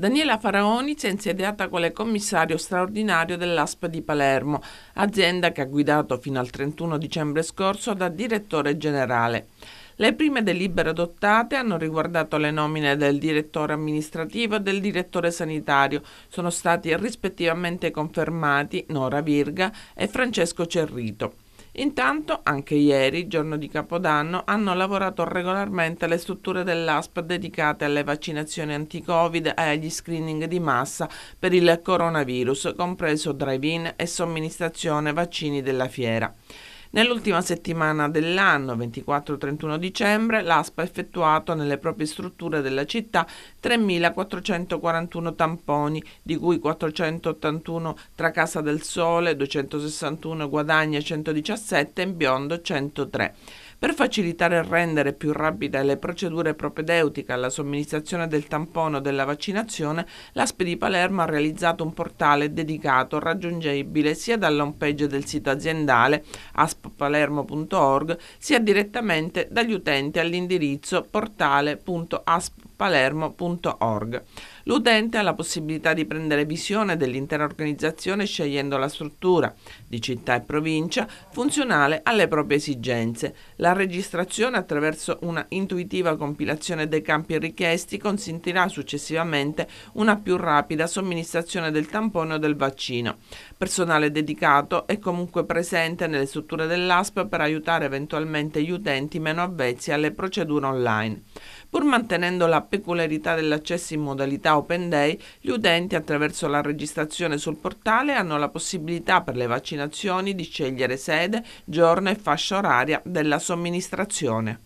Daniela Faraoni si è insediata quale commissario straordinario dell'ASP di Palermo, azienda che ha guidato fino al 31 dicembre scorso da direttore generale. Le prime delibere adottate hanno riguardato le nomine del direttore amministrativo e del direttore sanitario. Sono stati rispettivamente confermati Nora Virga e Francesco Cerrito. Intanto, anche ieri, giorno di Capodanno, hanno lavorato regolarmente le strutture dell'ASP dedicate alle vaccinazioni anti-Covid e agli screening di massa per il coronavirus, compreso drive-in e somministrazione vaccini della fiera. Nell'ultima settimana dell'anno, 24-31 dicembre, l'ASPA ha effettuato nelle proprie strutture della città 3.441 tamponi, di cui 481 tra Casa del Sole, 261 Guadagna 117 e Biondo 103. Per facilitare e rendere più rapide le procedure propedeutiche alla somministrazione del tampone o della vaccinazione, l'ASP di Palermo ha realizzato un portale dedicato raggiungibile sia page del sito aziendale asppalermo.org sia direttamente dagli utenti all'indirizzo portale.asppalermo.org. L'utente ha la possibilità di prendere visione dell'intera organizzazione scegliendo la struttura di città e provincia funzionale alle proprie esigenze. La registrazione attraverso una intuitiva compilazione dei campi richiesti consentirà successivamente una più rapida somministrazione del tampone o del vaccino. Personale dedicato è comunque presente nelle strutture dell'ASP per aiutare eventualmente gli utenti meno avvezzi alle procedure online. Pur mantenendo la peculiarità dell'accesso in modalità Open Day, gli utenti attraverso la registrazione sul portale hanno la possibilità per le vaccinazioni di scegliere sede, giorno e fascia oraria della somministrazione.